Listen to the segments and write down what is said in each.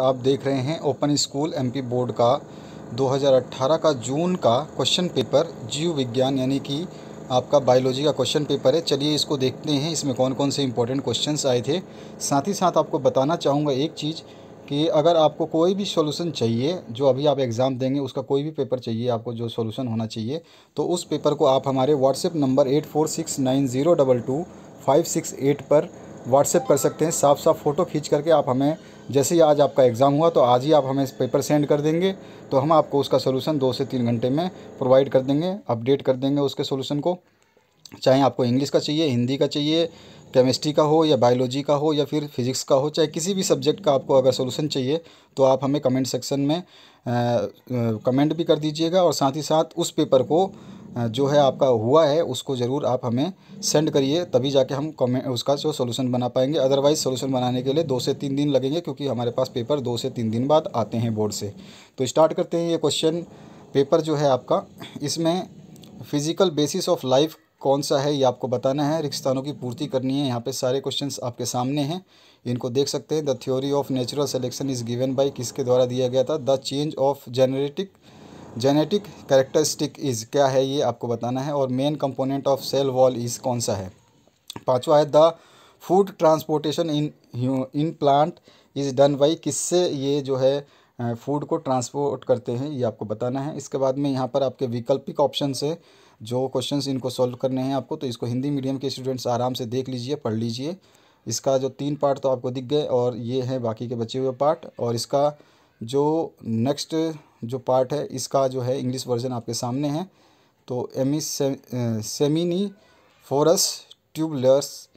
आप देख रहे हैं ओपन स्कूल एमपी बोर्ड का 2018 का जून का क्वेश्चन पेपर जीव विज्ञान यानी कि आपका बायोलॉजी का क्वेश्चन पेपर है चलिए इसको देखते हैं इसमें कौन कौन से इंपॉर्टेंट क्वेश्चंस आए थे साथ ही साथ आपको बताना चाहूँगा एक चीज़ कि अगर आपको कोई भी सॉल्यूशन चाहिए जो अभी आप एग्ज़ाम देंगे उसका कोई भी पेपर चाहिए आपको जो सोल्यूशन होना चाहिए तो उस पेपर को आप हमारे WhatsApp number eight four six nine zero double two five six eight पर व्हाट्सएप कर सकते हैं साफ साफ फ़ोटो खींच करके आप हमें जैसे ही आज आपका एग्ज़ाम हुआ तो आज ही आप हमें पेपर सेंड कर देंगे तो हम आपको उसका सोलूसन दो से तीन घंटे में प्रोवाइड कर देंगे अपडेट कर देंगे उसके सोलूसन को चाहे आपको इंग्लिश का चाहिए हिंदी का चाहिए केमिस्ट्री का हो या बायोलॉजी का हो या फिर फिज़िक्स का हो चाहे किसी भी सब्जेक्ट का आपको अगर सोलूसन चाहिए तो आप हमें कमेंट सेक्शन में आ, कमेंट भी कर दीजिएगा और साथ ही साथ उस पेपर को जो है आपका हुआ है उसको ज़रूर आप हमें सेंड करिए तभी जाके हम कमेंट उसका जो सोल्यूशन बना पाएंगे अदरवाइज़ सोल्यूशन बनाने के लिए दो से तीन दिन लगेंगे क्योंकि हमारे पास पेपर दो से तीन दिन बाद आते हैं बोर्ड से तो स्टार्ट करते हैं ये क्वेश्चन पेपर जो है आपका इसमें फिजिकल बेसिस ऑफ लाइफ कौन सा है ये आपको बताना है रिक्स्तानों की पूर्ति करनी है यहाँ पे सारे क्वेश्चंस आपके सामने हैं इनको देख सकते हैं the theory of natural selection is given by किसके द्वारा दिया गया था the change of genetic genetic characteristic is क्या है ये आपको बताना है और main component of cell wall is कौन सा है पाँचवा है the food transportation in in plant is done by किससे ये जो है फूड को ट्रांसपोर्ट करते हैं ये आपको बताना है इसके बाद में यहाँ पर आपके वैकल्पिक ऑप्शन है जो क्वेश्चन इनको सॉल्व करने हैं आपको तो इसको हिंदी मीडियम के स्टूडेंट्स आराम से देख लीजिए पढ़ लीजिए इसका जो तीन पार्ट तो आपको दिख गए और ये हैं बाकी के बचे हुए पार्ट और इसका जो नेक्स्ट जो पार्ट है इसका जो है इंग्लिश वर्जन आपके सामने है तो एमी seminiferous tubules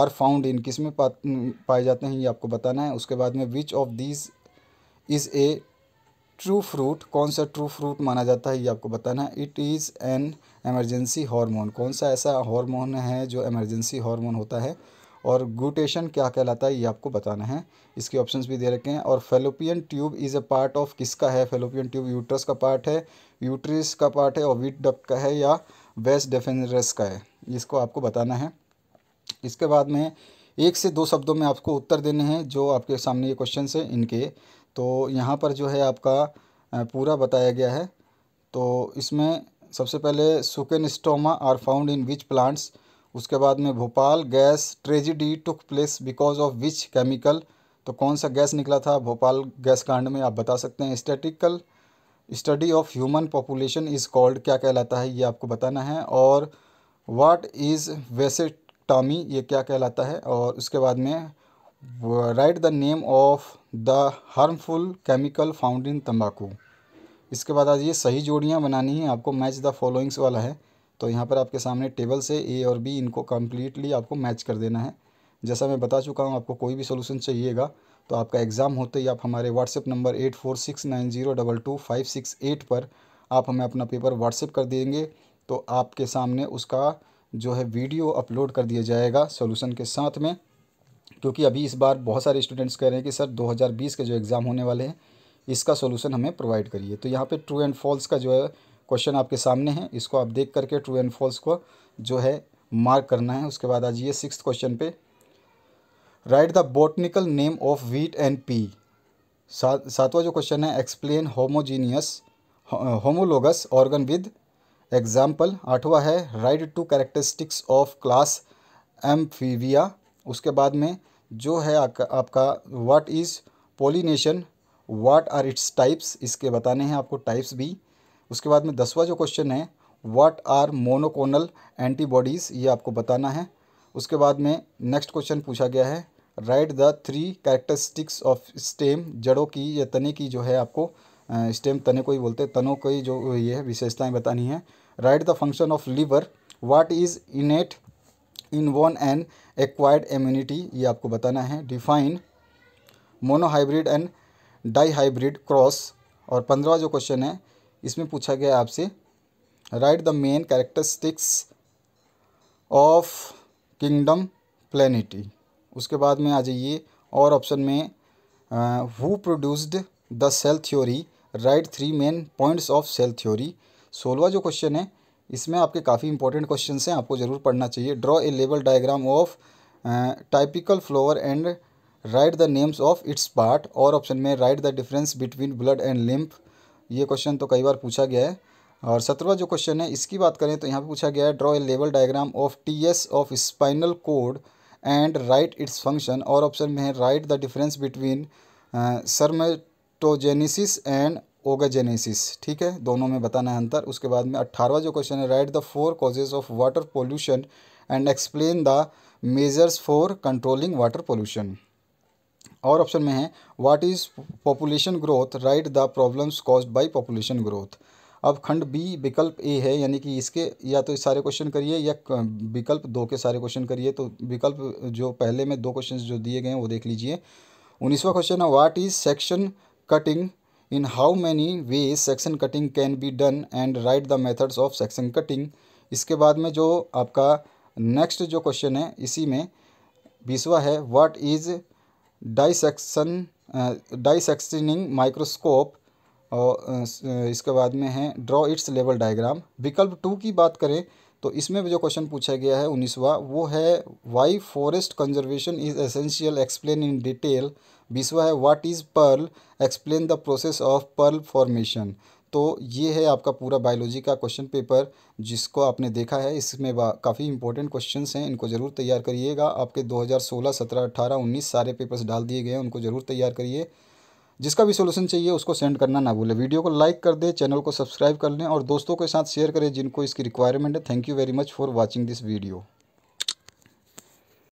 are found in किस में पा, पाए जाते हैं ये आपको बताना है उसके बाद में which of these is a true fruit कौन सा ट्रू फ्रूट माना जाता है ये आपको बताना है it is an emergency hormone कौन सा ऐसा हार्मोन है जो एमरजेंसी हार्मोन होता है और ग्लूटेशन क्या कहलाता है ये आपको बताना है इसके ऑप्शंस भी दे रखे हैं और fallopian tube is a part of किसका है फेलोपियन ट्यूब यूट्रस का पार्ट है यूट्रिस का पार्ट है ओविट डक्ट का है या वेस्ट डेफेनरस का है इसको आपको बताना है इसके बाद में एक से दो शब्दों में आपको उत्तर देने हैं जो आपके सामने ये क्वेश्चन हैं इनके तो यहाँ पर जो है आपका पूरा बताया गया है तो इसमें सबसे पहले sunken stomata are found in which plants उसके बाद में Bhopal gas tragedy took place because of which chemical तो कौन सा गैस निकला था भोपाल गैस कांड में आप बता सकते हैं statistical study of human population is called क्या कहलाता है ये आपको बताना है और वाट इज़ वेसेटामी ये क्या कहलाता है और उसके बाद में write the name of the harmful chemical found in tambaku इसके बाद आज ये सही जोड़ियाँ बनानी है आपको मैच द फॉलोइंग्स वाला है तो यहाँ पर आपके सामने टेबल से ए और बी इनको कम्प्लीटली आपको मैच कर देना है जैसा मैं बता चुका हूँ आपको कोई भी सोल्यूशन चाहिएगा तो आपका एग्ज़ाम होते ही आप हमारे WhatsApp number eight four six nine zero double two five six eight पर आप हमें अपना पेपर व्हाट्सएप कर देंगे तो आपके सामने उसका जो है वीडियो अपलोड कर दिया जाएगा सोल्यूशन के साथ में क्योंकि अभी इस बार बहुत सारे स्टूडेंट्स कह रहे हैं कि सर 2020 के जो एग्ज़ाम होने वाले हैं इसका सोल्यूशन हमें प्रोवाइड करिए तो यहाँ पे ट्रू एंड फॉल्स का जो है क्वेश्चन आपके सामने है इसको आप देख करके ट्रू एंड फॉल्स को जो है मार्क करना है उसके बाद आ जाइए सिक्स क्वेश्चन पे write the botanical name of wheat and pea सातवां जो क्वेश्चन है explain homogeneous homologous organ with example आठवा है write two characteristics of class amphibia उसके बाद में जो है आपका आपका what is pollination what are its types इसके बताने हैं आपको टाइप्स भी उसके बाद में दसवा जो क्वेश्चन है व्हाट आर मोनोकोनल एंटीबॉडीज़ ये आपको बताना है उसके बाद में नेक्स्ट क्वेश्चन पूछा गया है write the three characteristics of stem जड़ों की या तने की जो है आपको स्टेम तने को ही बोलते हैं तनों की जो ये विशेषताएं बतानी है write the function of liver what is innate in one and acquired immunity ये आपको बताना है define monohybrid and dihybrid cross और पंद्रह जो क्वेश्चन है इसमें पूछा गया आपसे write the main characteristics of kingdom plantae उसके बाद में आ जाइए और ऑप्शन में who produced the cell theory write three main points of cell theory सोलवा जो क्वेश्चन है इसमें आपके काफ़ी इंपॉर्टेंट क्वेश्चन हैं आपको ज़रूर पढ़ना चाहिए draw a label diagram of typical flower and write the names of its part और ऑप्शन में write the difference between blood and lymph ये क्वेश्चन तो कई बार पूछा गया है और सत्रवा जो क्वेश्चन है इसकी बात करें तो यहाँ पे पूछा गया है ड्रॉ ए लेवल diagram of T S of spinal cord and write its function और ऑप्शन में है write the difference between spermatogenesis and oogenesis ठीक है दोनों में बताना है अंतर उसके बाद में अट्ठारहवा जो क्वेश्चन है write the four causes of water pollution and explain the measures for controlling water pollution और ऑप्शन में है what is population growth write the problems caused by population growth अब खंड बी विकल्प ए है यानी कि इसके या तो इस सारे क्वेश्चन करिए या विकल्प दो के सारे क्वेश्चन करिए तो विकल्प जो पहले में दो क्वेश्चन जो दिए गए हैं वो देख लीजिए उन्नीसवा क्वेश्चन है what is section cutting in how many ways section cutting can be done and write the methods of section cutting इसके बाद में जो आपका नेक्स्ट जो क्वेश्चन है इसी में बीसवा है what is dissection dissectioning microscope और uh, uh, इसके बाद में है ड्रॉ इट्स लेवल डायग्राम विकल्प टू की बात करें तो इसमें जो क्वेश्चन पूछा गया है उन्नीसवा वो है why forest conservation is essential explain in detail बीसवा है what is pearl explain the process of pearl formation तो ये है आपका पूरा बायोलॉजी का क्वेश्चन पेपर जिसको आपने देखा है इसमें काफ़ी इंपॉर्टेंट क्वेश्चंस हैं इनको ज़रूर तैयार करिएगा आपके 2016, 17, 18, 19 सारे पेपर्स डाल दिए गए हैं उनको ज़रूर तैयार करिए जिसका भी सोल्यूशन चाहिए उसको सेंड करना ना भूलें वीडियो को लाइक कर दें चैनल को सब्सक्राइब कर लें और दोस्तों के साथ शेयर करें जिनको इसकी रिक्वायरमेंट है thank you very much for watching this video